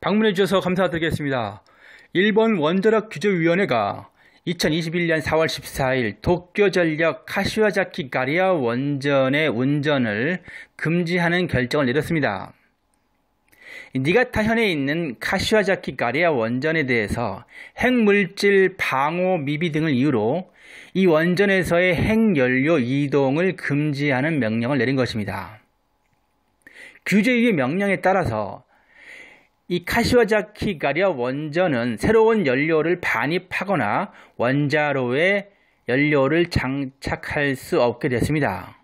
방문해 주셔서 감사드리겠습니다. 일본 원자력 규제위원회가 2021년 4월 14일 도쿄전력 카시와자키 가리아 원전의 운전을 금지하는 결정을 내렸습니다. 니가타현에 있는 카시와자키 가리아 원전에 대해서 핵물질 방호 미비 등을 이유로 이 원전에서의 핵연료 이동을 금지하는 명령을 내린 것입니다. 규제위의 명령에 따라서 이 카시와자키 가리아 원전은 새로운 연료를 반입하거나 원자로에 연료를 장착할 수 없게 됐습니다.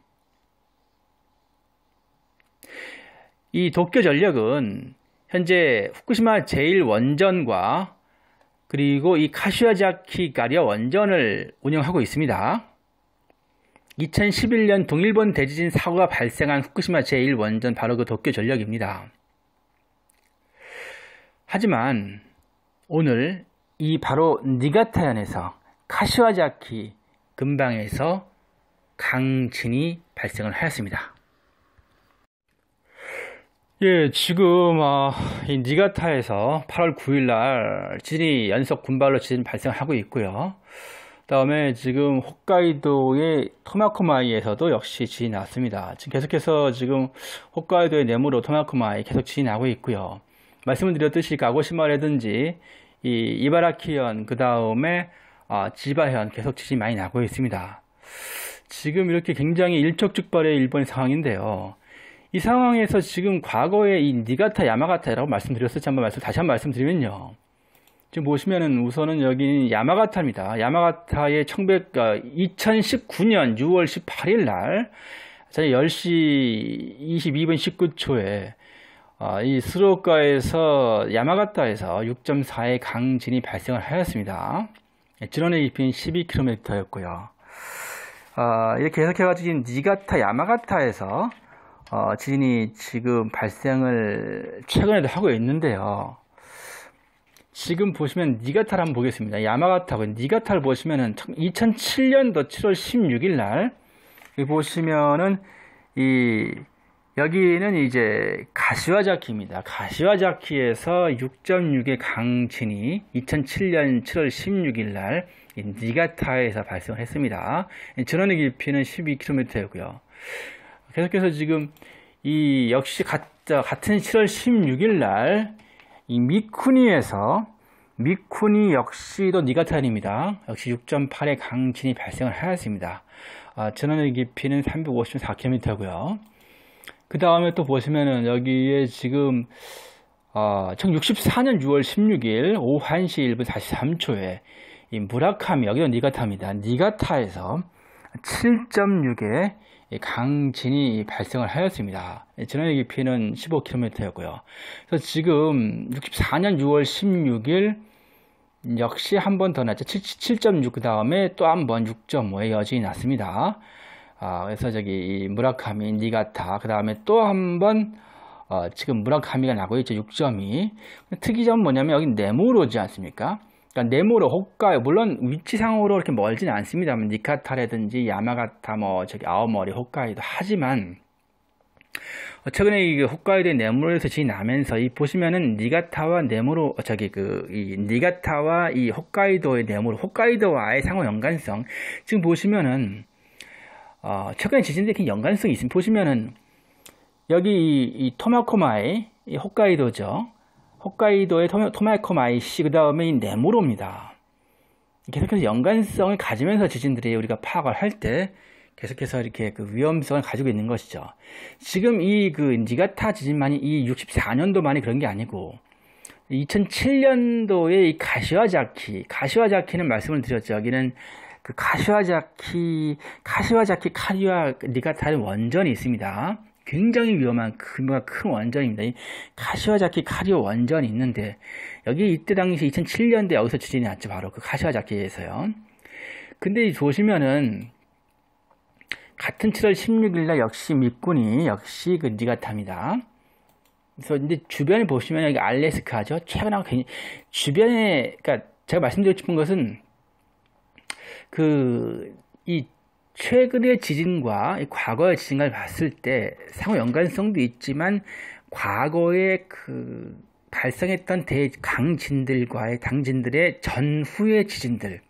이 도쿄 전력은 현재 후쿠시마 제1원전과 그리고 이 카슈아자키 가리아 원전을 운영하고 있습니다. 2011년 동일본 대지진 사고가 발생한 후쿠시마 제1원전 바로 그 도쿄 전력입니다. 하지만 오늘 이 바로 니가타현에서 카시와자키 근방에서 강진이 발생을 하였습니다. 예, 지금 어, 이 니가타에서 8월 9일 날 진이 연속 군발로 지진 발생하고 있고요. 그다음에 지금 홋카이도의 토마코마이에서도 역시 지진 났습니다. 지금 계속해서 지금 홋카이도의 내무로 토마코마이 계속 지진 나고 있고요. 말씀을 드렸듯이 가고시마라든지 이 이바라키현 그다음에 어, 지바현 계속 지진 많이 나고 있습니다. 지금 이렇게 굉장히 일촉즉발의 일본 상황인데요. 이 상황에서 지금 과거에 이 니가타 야마가타라고 말씀드렸었지 한번 말씀 다시 한번 말씀드리면요. 지금 보시면은 우선은 여기 는 야마가타입니다. 야마가타의 청백 0 2019년 6월 18일 날 저녁 10시 22분 19초에 이 스로카에서 야마가타에서 6.4의 강진이 발생을 하였습니다. 지난해 예, 깊이는 12km였고요. 어, 이렇게 해석해가지고 니가타 야마가타에서 어, 지진이 지금 발생을 최근에도 하고 있는데요. 지금 보시면 니가타를 한번 보겠습니다. 야마가타고 니가타를 보시면은 2007년도 7월 16일 날 여기 보시면은 이 여기는 이제 가시와자키입니다. 가시와자키에서 6.6의 강진이 2007년 7월 16일 날 니가타에서 발생을 했습니다. 전원의 깊이는 12km였고요. 계속해서 지금 이 역시 같, 은 7월 16일 날 이 미쿠니에서 미쿠니 역시도 니가탄입니다. 역시 6.8의 강진이 발생을 하였습니다. 아, 전원의 깊이는 354km고요. 그 다음에 또 보시면은 여기에 지금 어, 1964년 6월 16일 오후 1시 1분 43초에 이 무라카미 여기는 니가타입니다. 니가타에서 7.6의 강진이 발생을 하였습니다. 지난해 깊이는 15km였고요. 그래서 지금 64년 6월 16일 역시 한 번 더 났죠. 7.6 그 다음에 또 한 번 6.5의 여진이 났습니다. 아, 그래서 저기 무라카미, 니가타, 그 다음에 또 한번 어, 지금 무라카미가 나고 있죠. 6.2. 특이점 은 뭐냐면 여기 네모로지 않습니까? 그러니까 네모로 호이도 물론 위치상으로 이렇게 멀지는 않습니다. 니카타라든지 야마가타, 뭐 저기 아오머리, 홋카이도 하지만 어, 최근에 이 홋카이도의 네모로에서 지 나면서 이 보시면은 니가타와 네모로 어, 저기 그 이 니가타와 이 홋카이도의 네모로 홋카이도와의 상호 연관성 지금 보시면은 어, 최근에 지진들이 연관성이 있으면 보시면은 여기 이, 이 토마코마의 이 홋카이도죠. 홋카이도의 토마이코마이시 그 다음에 네모로입니다. 계속해서 연관성을 가지면서 지진들이 우리가 파악을 할 때 계속해서 이렇게 그 위험성을 가지고 있는 것이죠. 지금 이그 니가타 지진만이 이 64년도만이 그런 게 아니고 2007년도에 이 가시와자키, 가시와자키는 말씀을 드렸죠. 여기는 그 가시와자키, 가시와자키 카리와 니가타의 원전이 있습니다. 굉장히 위험한 규모가 큰 원전입니다. 이 가시와자키 카리오 원전이 있는데 여기 이때 당시 2007년대 여기서 추진이 났죠. 바로 그 가시와자키에서요. 근데 보시면은 같은 7월 16일 날 역시 미군이 역시 그 니가타입니다. 그래서 이제 주변을 보시면 여기 알래스카죠. 최근하고 굉장히 주변에 그러니까 제가 말씀드리고 싶은 것은 그이 최근의 지진과 과거의 지진을 봤을 때 상호 연관성도 있지만 과거에 그 발생했던 대강진들과의 강진들의 전후의 지진들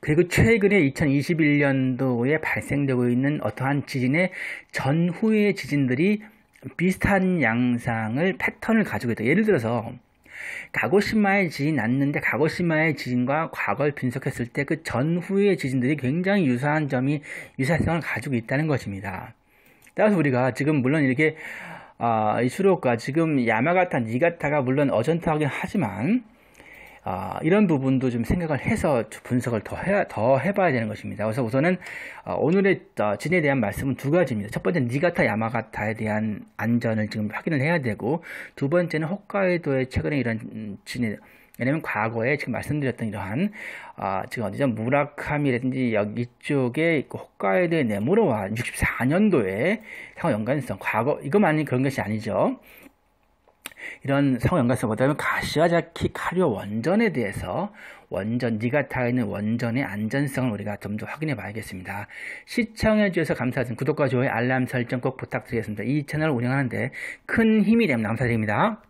그리고 최근에 2021년도에 발생되고 있는 어떠한 지진의 전후의 지진들이 비슷한 양상을 패턴을 가지고 있다. 예를 들어서 가고시마의 지진 났는데 가고시마의 지진과 과거를 분석했을 때 그 전후의 지진들이 굉장히 유사한 점이 유사성을 가지고 있다는 것입니다. 따라서 우리가 지금 물론 이렇게 아, 이수로가 지금 야마가타, 니가타가 물론 어전타하긴 하지만 아, 이런 부분도 좀 생각을 해서 분석을 더, 해, 더 해봐야 되는 것입니다. 그래서 우선은 어, 오늘의 어, 진에 대한 말씀은 두 가지입니다. 첫 번째는 니가타 야마가타에 대한 안전을 지금 확인을 해야 되고 두 번째는 홋카이도의 최근에 이런 진에 왜냐면 과거에 지금 말씀드렸던 이러한 아, 지금 어디죠 무라카미라든지 여기 이쪽에 그 홋카이도의 네모로와 6 4년도에 상호 연관성 과거 이거만이 그런 것이 아니죠 이런 성연관성 보다음 가시와자키 카리오 원전에 대해서 원전 니가타 있는 원전의 안전성을 우리가 좀 더 확인해 봐야겠습니다. 시청해 주셔서 감사드립니다. 구독과 좋아요 알람 설정 꼭 부탁드리겠습니다. 이 채널을 운영하는데 큰 힘이 됩니다. 감사드립니다.